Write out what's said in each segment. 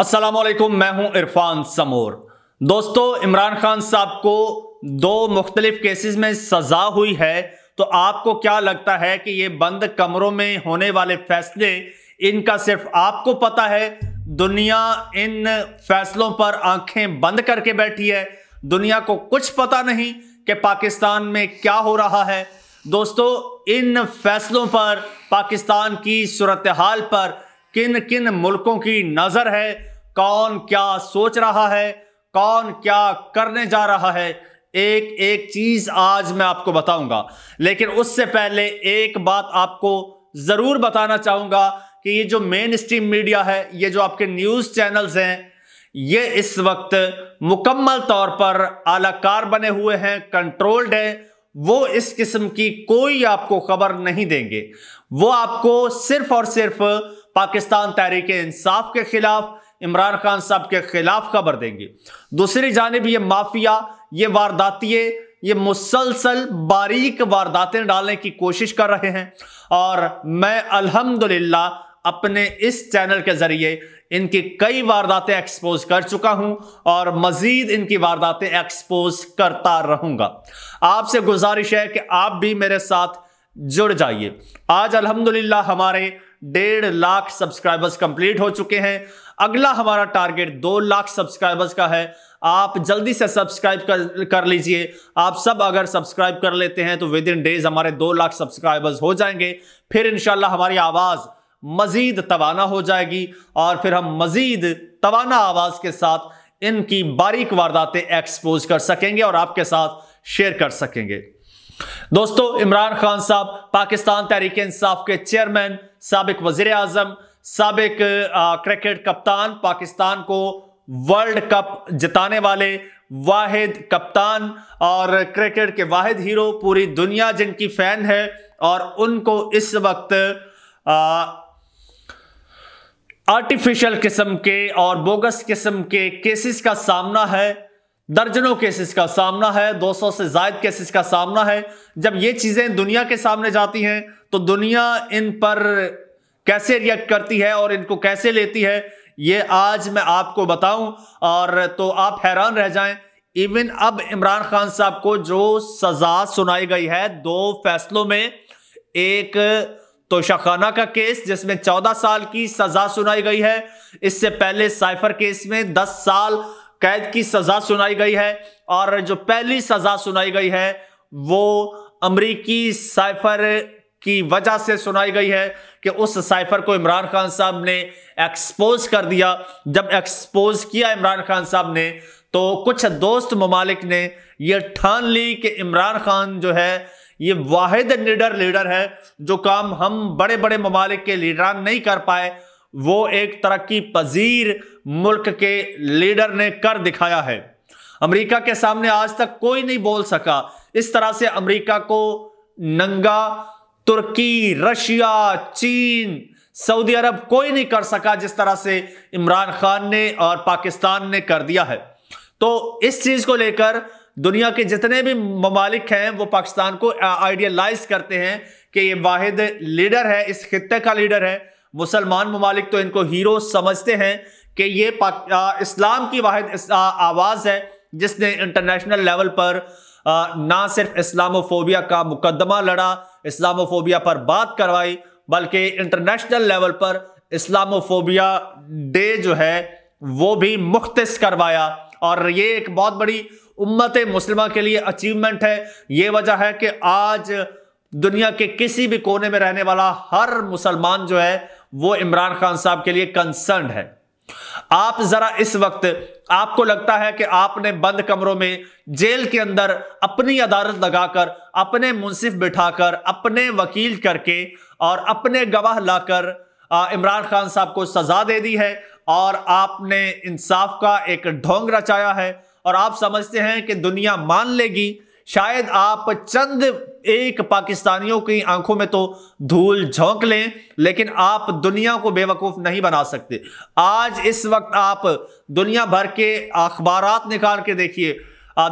असलम मैं हूं इरफान समोर दोस्तों इमरान खान साहब को दो मुख्तलिफ केसेस में सजा हुई है तो आपको क्या लगता है कि ये बंद कमरों में होने वाले फैसले इनका सिर्फ आपको पता है दुनिया इन फैसलों पर आंखें बंद करके बैठी है दुनिया को कुछ पता नहीं कि पाकिस्तान में क्या हो रहा है दोस्तों इन फैसलों पर पाकिस्तान की सूरत हाल पर किन किन मुल्कों की नज़र है कौन क्या सोच रहा है कौन क्या करने जा रहा है एक एक चीज आज मैं आपको बताऊंगा लेकिन उससे पहले एक बात आपको जरूर बताना चाहूंगा कि ये जो मेन स्ट्रीम मीडिया है ये जो आपके न्यूज चैनल्स हैं ये इस वक्त मुकम्मल तौर पर आलाकार बने हुए हैं कंट्रोल्ड है वो इस किस्म की कोई आपको खबर नहीं देंगे वो आपको सिर्फ और सिर्फ पाकिस्तान तहरीक इंसाफ के खिलाफ इमरान खान साहब के खिलाफ खबर देंगे दूसरी जानब ये माफिया ये वारदाती ये मुसलसल बारीक वारदातें डालने की कोशिश कर रहे हैं और मैं अल्हम्दुलिल्लाह अपने इस चैनल के जरिए इनकी कई वारदातें एक्सपोज कर चुका हूं और मजीद इनकी वारदातें एक्सपोज करता रहूंगा आपसे गुजारिश है कि आप भी मेरे साथ जुड़ जाइए आज अल्हम्दुलिल्लाह हमारे डेढ़ लाख सब्सक्राइबर्स कंप्लीट हो चुके हैं अगला हमारा टारगेट दो लाख सब्सक्राइबर्स का है आप जल्दी से सब्सक्राइब कर कर लीजिए आप सब अगर सब्सक्राइब कर लेते हैं तो विद इन डेज हमारे दो लाख सब्सक्राइबर्स हो जाएंगे फिर इनशाला हमारी आवाज़ मज़ीद तवाना हो जाएगी और फिर हम मज़ीद तवाना आवाज़ के साथ इनकी बारीक वारदातें एक्सपोज कर सकेंगे और आपके साथ शेयर कर सकेंगे दोस्तों इमरान खान साहब पाकिस्तान तहरीक इंसाफ के चेयरमैन सबक वजीर अजम सबक क्रिकेट कप्तान पाकिस्तान को वर्ल्ड कप जिताने वाले वाहिद कप्तान और क्रिकेट के वाहिद हीरो पूरी दुनिया जिनकी फैन है और उनको इस वक्त आर्टिफिशियल किस्म के और बोगस किस्म के केसेस का सामना है दर्जनों केसेस का सामना है 200 से जायद केसेस का सामना है जब ये चीज़ें दुनिया के सामने जाती हैं तो दुनिया इन पर कैसे रिएक्ट करती है और इनको कैसे लेती है ये आज मैं आपको बताऊं और तो आप हैरान रह जाएं इवन अब इमरान खान साहब को जो सजा सुनाई गई है दो फैसलों में एक तोशाखाना का केस जिसमें 14 साल की सजा सुनाई गई है इससे पहले साइफर केस में 10 साल कैद की सजा सुनाई गई है और जो पहली सजा सुनाई गई है वो अमरीकी साइफर की वजह से सुनाई गई है कि उस साइफर को इमरान खान साहब ने एक्सपोज कर दिया जब एक्सपोज किया इमरान खान साहब ने तो कुछ दोस्त ममालिक ने यह ठान ली कि इमरान खान जो है ये वाहिद निडर लीडर है जो काम हम बड़े बड़े ममालिक के लीडरान नहीं कर पाए वो एक तरक्की पजीर मुल्क के लीडर ने कर दिखाया है अमेरिका के सामने आज तक कोई नहीं बोल सका इस तरह से अमेरिका को नंगा तुर्की रशिया चीन सऊदी अरब कोई नहीं कर सका जिस तरह से इमरान खान ने और पाकिस्तान ने कर दिया है तो इस चीज को लेकर दुनिया के जितने भी ममालिक हैं वो पाकिस्तान को आइडियलाइज करते हैं कि ये वाहिद लीडर है इस खत्े का लीडर है मुसलमान ममालिक तो इनको हीरो समझते हैं कि ये इस्लाम की वाहिद आवाज़ है जिसने इंटरनेशनल लेवल पर ना सिर्फ इस्लामोफोबिया का मुकदमा लड़ा इस्लामोफोबिया पर बात करवाई बल्कि इंटरनेशनल लेवल पर इस्लामोफोबिया डे जो है वो भी मुख्त करवाया और ये एक बहुत बड़ी उम्मत मुसलमा के लिए अचीवमेंट है ये वजह है कि आज दुनिया के किसी भी कोने में रहने वाला हर मुसलमान जो है वो इमरान खान साहब के लिए कंसर्न है आप जरा इस वक्त आपको लगता है कि आपने बंद कमरों में जेल के अंदर अपनी अदालत लगाकर अपने मुनसिफ बिठाकर अपने वकील करके और अपने गवाह लाकर इमरान खान साहब को सजा दे दी है और आपने इंसाफ का एक ढोंग रचाया है और आप समझते हैं कि दुनिया मान लेगी शायद आप चंद एक पाकिस्तानियों की आंखों में तो धूल झोंक लें लेकिन आप दुनिया को बेवकूफ़ नहीं बना सकते आज इस वक्त आप दुनिया भर के अखबार निकाल के देखिए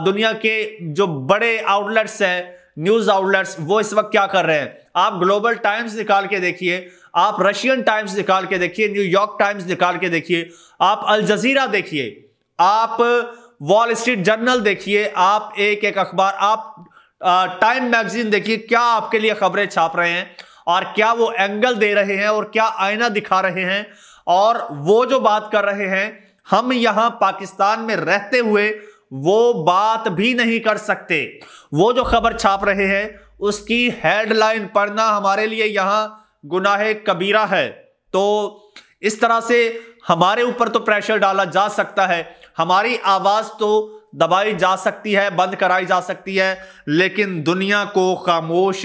दुनिया के जो बड़े आउटलेट्स हैं न्यूज़ आउटलेट्स वो इस वक्त क्या कर रहे हैं आप ग्लोबल टाइम्स निकाल के देखिए आप रशियन टाइम्स निकाल के देखिए न्यूयॉर्क टाइम्स निकाल के देखिए आप अल जजीरा देखिए आप वॉल स्ट्रीट जर्नल देखिए आप एक एक अखबार आप टाइम मैगजीन देखिए क्या आपके लिए खबरें छाप रहे हैं और क्या वो एंगल दे रहे हैं और क्या आईना दिखा रहे हैं और वो जो बात कर रहे हैं हम यहाँ पाकिस्तान में रहते हुए वो बात भी नहीं कर सकते वो जो खबर छाप रहे हैं उसकी हेडलाइन पढ़ना हमारे लिए यहां गुनाह कबीरा है तो इस तरह से हमारे ऊपर तो प्रेशर डाला जा सकता है हमारी आवाज तो दबाई जा सकती है बंद कराई जा सकती है लेकिन दुनिया को खामोश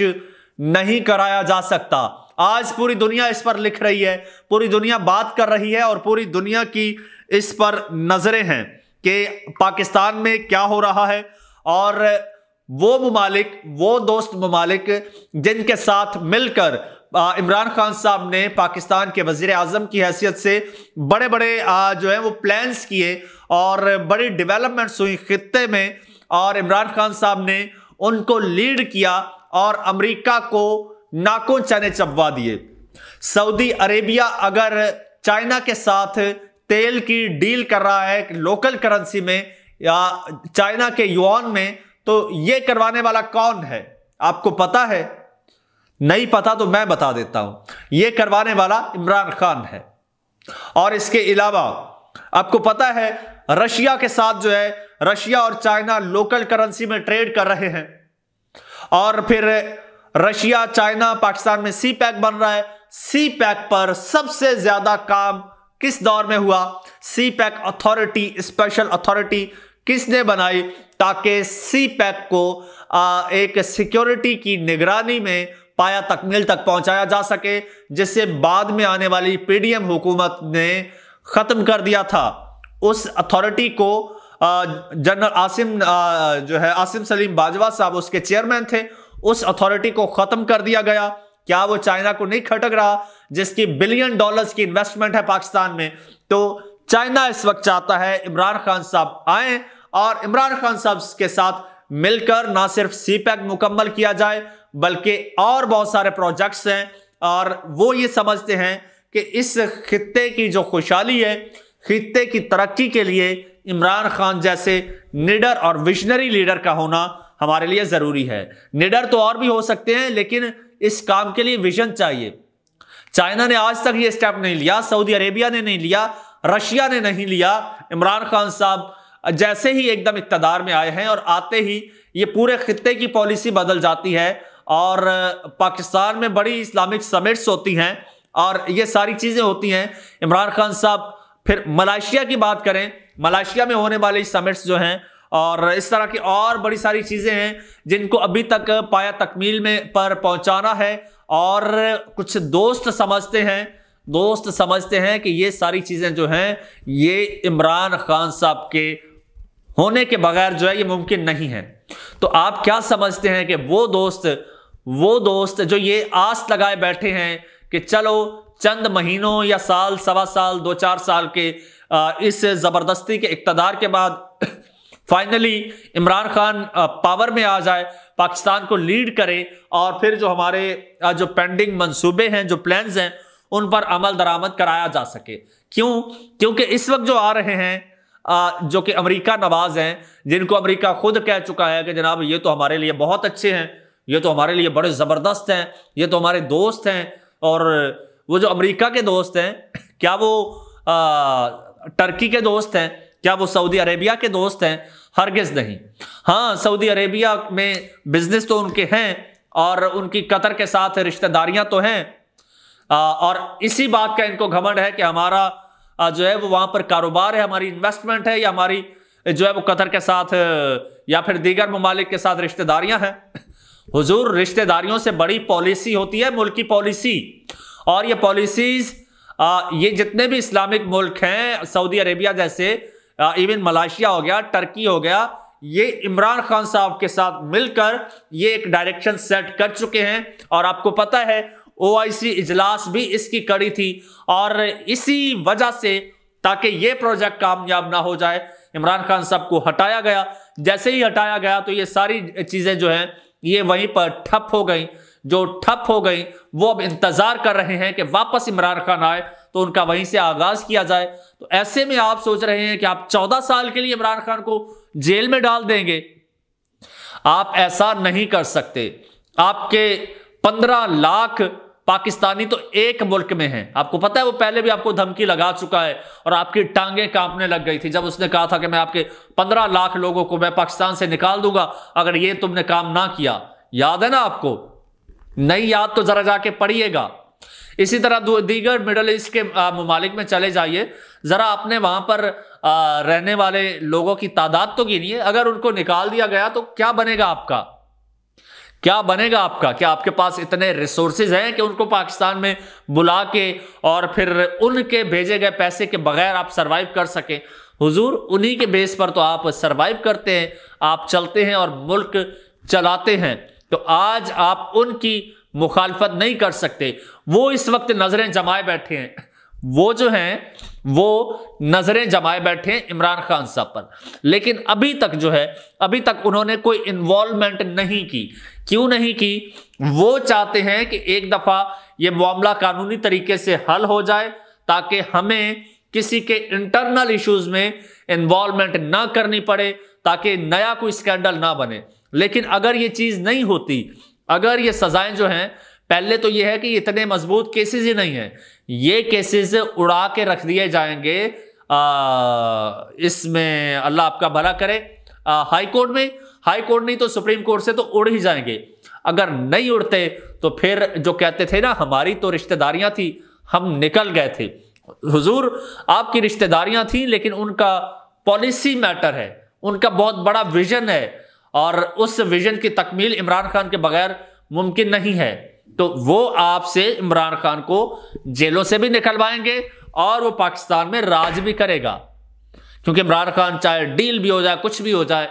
नहीं कराया जा सकता आज पूरी दुनिया इस पर लिख रही है पूरी दुनिया बात कर रही है और पूरी दुनिया की इस पर नज़रें हैं कि पाकिस्तान में क्या हो रहा है और वो ममालिक वो दोस्त ममालिक जिनके साथ मिलकर इमरान खान साहब ने पाकिस्तान के वजीर अजम की हैसियत से बड़े बड़े जो है वो प्लान्स किए और बड़ी डेवलपमेंट्स हुई खत्े में और इमरान खान साहब ने उनको लीड किया और अमेरिका को नाकों चने चबवा दिए सऊदी अरेबिया अगर चाइना के साथ तेल की डील कर रहा है लोकल करेंसी में या चाइना के युआन में तो ये करवाने वाला कौन है आपको पता है नहीं पता तो मैं बता देता हूं यह करवाने वाला इमरान खान है और इसके अलावा आपको पता है रशिया के साथ जो है रशिया और चाइना लोकल करेंसी में ट्रेड कर रहे हैं और फिर रशिया चाइना पाकिस्तान में सी पैक बन रहा है सी पैक पर सबसे ज्यादा काम किस दौर में हुआ CPEC authority special authority किसने बनाई ताकि सी पैक को आ, एक सिक्योरिटी की निगरानी में पाया तकमील तक पहुंचाया जा सके जिससे बाद में आने वाली पीडीएम हुकूमत ने ख़त्म कर दिया था उस अथॉरिटी को जनरल आसिम जो है आसिम सलीम बाजवा साहब उसके चेयरमैन थे उस अथॉरिटी को ख़त्म कर दिया गया क्या वो चाइना को नहीं खटक रहा जिसकी बिलियन डॉलर्स की इन्वेस्टमेंट है पाकिस्तान में तो चाइना इस वक्त चाहता है इमरान खान साहब आए और इमरान खान साहब के साथ मिलकर ना सिर्फ सी पैक मुकम्मल किया जाए बल्कि और बहुत सारे प्रोजेक्ट्स हैं और वो ये समझते हैं कि इस खत्े की जो खुशहाली है खत्े की तरक्की के लिए इमरान खान जैसे निडर और विजनरी लीडर का होना हमारे लिए ज़रूरी है निडर तो और भी हो सकते हैं लेकिन इस काम के लिए विजन चाहिए चाइना ने आज तक ये स्टेप नहीं लिया सऊदी अरेबिया ने नहीं लिया रशिया ने नहीं लिया इमरान खान साहब जैसे ही एकदम इकतदार में आए हैं और आते ही ये पूरे खत्े की पॉलिसी बदल जाती है और पाकिस्तान में बड़ी इस्लामिक समिट्स होती हैं और ये सारी चीज़ें होती हैं इमरान खान साहब फिर मलाशिया की बात करें मलाशिया में होने वाले समिट्स जो हैं और इस तरह की और बड़ी सारी चीज़ें हैं जिनको अभी तक पाया तकमील में पर पहुंचाना है और कुछ दोस्त समझते हैं दोस्त समझते हैं कि ये सारी चीज़ें जो हैं ये इमरान खान साहब के होने के बगैर जो है ये मुमकिन नहीं है तो आप क्या समझते हैं कि वो दोस्त वो दोस्त जो ये आस लगाए बैठे हैं कि चलो चंद महीनों या साल सवा साल दो चार साल के इस ज़बरदस्ती के इकतदार के बाद फाइनली इमरान खान पावर में आ जाए पाकिस्तान को लीड करे और फिर जो हमारे जो पेंडिंग मंसूबे हैं जो प्लान्स हैं उन पर अमल दरामद कराया जा सके क्यों क्योंकि इस वक्त जो आ रहे हैं जो कि अमेरिका नवाज हैं जिनको अमेरिका खुद कह चुका है कि जनाब ये तो हमारे लिए बहुत अच्छे हैं ये तो हमारे लिए बड़े ज़बरदस्त हैं ये तो हमारे दोस्त हैं और वो जो अमेरिका के दोस्त हैं क्या वो टर्की के दोस्त हैं क्या वो सऊदी अरेबिया के दोस्त हैं हरगिज नहीं हाँ सऊदी अरेबिया में बिजनेस तो उनके हैं और उनकी कतर के साथ रिश्तेदारियां तो हैं और इसी बात का इनको घमंड है कि हमारा जो है वो वहां पर कारोबार है हमारी इन्वेस्टमेंट है या हमारी जो है वो कतर के साथ या फिर दीगर ममालिक के साथ रिश्तेदारियां हैं हुजूर रिश्तेदारियों से बड़ी पॉलिसी होती है मुल्क की पॉलिसी और ये पॉलिसीज ये जितने भी इस्लामिक मुल्क हैं सऊदी अरेबिया जैसे इवन मलाशिया हो गया टर्की हो गया ये इमरान खान साहब के साथ मिलकर ये एक डायरेक्शन सेट कर चुके हैं और आपको पता है ओ इजलास भी इसकी कड़ी थी और इसी वजह से ताकि ये प्रोजेक्ट कामयाब ना हो जाए इमरान खान साहब को हटाया गया जैसे ही हटाया गया तो ये सारी चीज़ें जो हैं ये वहीं पर ठप हो गई जो ठप हो गई वो अब इंतज़ार कर रहे हैं कि वापस इमरान खान आए तो उनका वहीं से आगाज़ किया जाए तो ऐसे में आप सोच रहे हैं कि आप चौदह साल के लिए इमरान खान को जेल में डाल देंगे आप ऐसा नहीं कर सकते आपके पंद्रह लाख पाकिस्तानी तो एक मुल्क में है आपको पता है वो पहले भी आपको धमकी लगा चुका है और आपकी टांगें कांपने लग गई थी जब उसने कहा था कि मैं आपके पंद्रह लाख लोगों को मैं पाकिस्तान से निकाल दूंगा अगर ये तुमने काम ना किया याद है ना आपको नहीं याद तो जरा जाके पढ़िएगा इसी तरह दीगर मिडल ईस्ट के ममालिक में चले जाइए ज़रा आपने वहां पर रहने वाले लोगों की तादाद तो गिनिए अगर उनको निकाल दिया गया तो क्या बनेगा आपका क्या बनेगा आपका क्या आपके पास इतने रिसोर्सेज हैं कि उनको पाकिस्तान में बुला के और फिर उनके भेजे गए पैसे के बगैर आप सरवाइव कर सकें हुजूर उन्हीं के बेस पर तो आप सरवाइव करते हैं आप चलते हैं और मुल्क चलाते हैं तो आज आप उनकी मुखालफत नहीं कर सकते वो इस वक्त नज़रें जमाए बैठे हैं वो जो हैं वो नजरें जमाए बैठे हैं इमरान खान साहब पर लेकिन अभी तक जो है अभी तक उन्होंने कोई इन्वॉल्वमेंट नहीं की क्यों नहीं की वो चाहते हैं कि एक दफा ये मामला कानूनी तरीके से हल हो जाए ताकि हमें किसी के इंटरनल इश्यूज में इन्वॉल्वमेंट ना करनी पड़े ताकि नया कोई स्कैंडल ना बने लेकिन अगर ये चीज नहीं होती अगर ये सजाएं जो हैं पहले तो यह है कि इतने मजबूत केसेस ही नहीं है ये केसेस उड़ा के रख दिए जाएंगे इसमें अल्लाह आपका भला करे हाई कोर्ट में हाई कोर्ट नहीं तो सुप्रीम कोर्ट से तो उड़ ही जाएंगे अगर नहीं उड़ते तो फिर जो कहते थे ना हमारी तो रिश्तेदारियां थी हम निकल गए थे हुजूर आपकी रिश्तेदारियां थी लेकिन उनका पॉलिसी मैटर है उनका बहुत बड़ा विजन है और उस विजन की तकमील इमरान खान के बगैर मुमकिन नहीं है तो वो आपसे इमरान खान को जेलों से भी निकलवाएंगे और वो पाकिस्तान में राज भी करेगा क्योंकि इमरान खान चाहे डील भी हो जाए कुछ भी हो जाए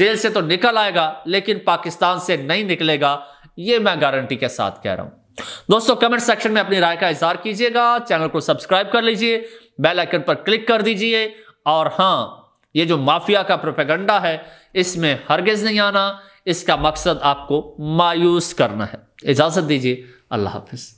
जेल से तो निकल आएगा लेकिन पाकिस्तान से नहीं निकलेगा ये मैं गारंटी के साथ कह रहा हूं दोस्तों कमेंट सेक्शन में अपनी राय का इजहार कीजिएगा चैनल को सब्सक्राइब कर लीजिए बेल आइकन पर क्लिक कर दीजिए और हां ये जो माफिया का प्रोपेगंडा है इसमें हरगिज नहीं आना इसका मकसद आपको मायूस करना है इजाज़त दीजिए अल्लाह हाफिज़